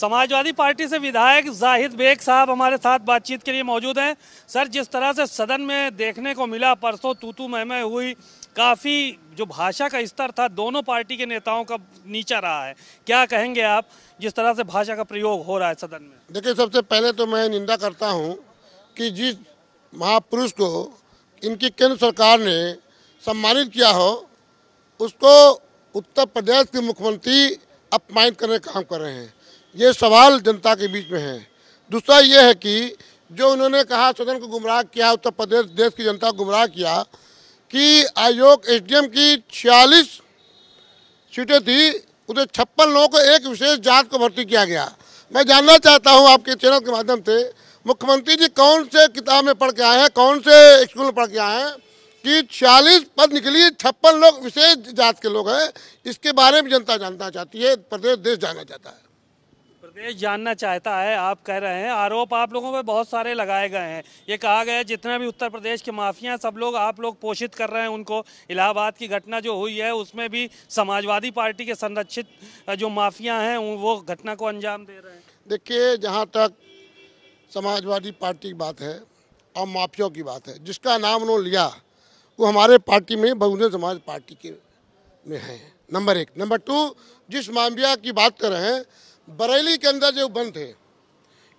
Samajwadi party से विधायक Zahid bag साहब हमारे साथ बातचीत के लिए मौजूद हैं सर जिस तरह से सदन में देखने को मिला परसों तूतू महमे हुई काफ़ी जो भाषा का स्तर था दोनों पार्टी के नेताओं का नीचा रहा है क्या कहेंगे आप जिस तरह से भाषा का प्रयोग हो रहा है सदन में देखिए सबसे पहले तो मैं निंदा करता हूँ कि जिस महापुरुष को इनकी केंद्र सरकार ने सम्मानित किया हो उसको उत्तर प्रदेश के मुख्यमंत्री अपमानित करने का काम कर रहे हैं ये सवाल जनता के बीच में है दूसरा ये है कि जो उन्होंने कहा सदन को गुमराह किया उत्तर प्रदेश देश की जनता को गुमराह किया कि आयोग एसडीएम की छियालीस सीटें थी उसे छप्पन लोगों को एक विशेष जात को भर्ती किया गया मैं जानना चाहता हूं आपके चैनल के माध्यम से मुख्यमंत्री जी कौन से किताब में पढ़ के आए हैं कौन से स्कूल में पढ़ के आए हैं कि छियालीस पद निकली छप्पन लोग विशेष जात के लोग हैं इसके बारे में जनता जानना चाहती है प्रदेश देश जानना चाहता है प्रदेश जानना चाहता है आप कह रहे हैं आरोप आप लोगों पर बहुत सारे लगाए गए हैं ये कहा गया है जितना भी उत्तर प्रदेश के माफिया सब लोग आप लोग पोषित कर रहे हैं उनको इलाहाबाद की घटना जो हुई है उसमें भी समाजवादी पार्टी के संरक्षित जो माफिया हैं वो घटना को अंजाम दे रहे हैं देखिए जहाँ तक समाजवादी पार्टी की बात है और माफिया की बात है जिसका नाम उन्होंने लिया वो हमारे पार्टी में बहुजन समाज पार्टी के में है नंबर एक नंबर टू जिस माफिया की बात कर रहे हैं बरेली के अंदर जो बंद थे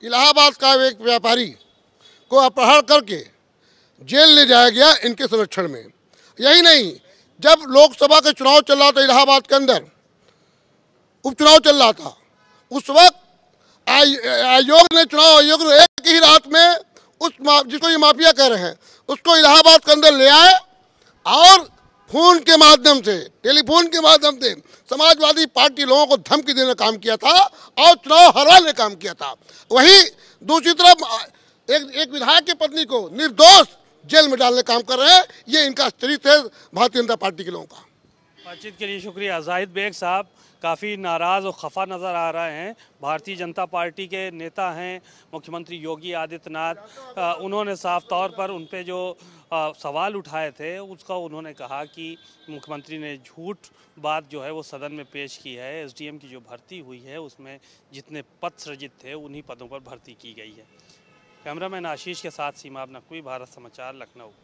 इलाहाबाद का एक व्यापारी को अपहरण करके जेल ले जाया गया इनके संरक्षण में यही नहीं जब लोकसभा का चुनाव चल रहा था इलाहाबाद के अंदर उपचुनाव चल रहा था उस वक्त आयोग ने चुनाव आयोग ने एक ही रात में उस जिसको ये माफिया कह रहे हैं उसको इलाहाबाद के अंदर ले आए और फोन के माध्यम से टेलीफोन के माध्यम से समाजवादी पार्टी लोगों को धमकी देने काम किया था और चुनाव हराने काम किया था वहीं दूसरी तरफ एक एक विधायक की पत्नी को निर्दोष जेल में डालने काम कर रहे हैं ये इनका चरित्र है भारतीय जनता पार्टी के लोगों का बातचीत के लिए शुक्रिया जाहिद बेग साहब काफ़ी नाराज़ और खफा नज़र आ रहे हैं भारतीय जनता पार्टी के नेता हैं मुख्यमंत्री योगी आदित्यनाथ उन्होंने साफ तौर पर उन पर जो आ, सवाल उठाए थे उसका उन्होंने कहा कि मुख्यमंत्री ने झूठ बात जो है वो सदन में पेश की है एसडीएम की जो भर्ती हुई है उसमें जितने पद सृजित थे उन्हीं पदों पर भर्ती की गई है कैमरा आशीष के साथ सीमा नकवी भारत समाचार लखनऊ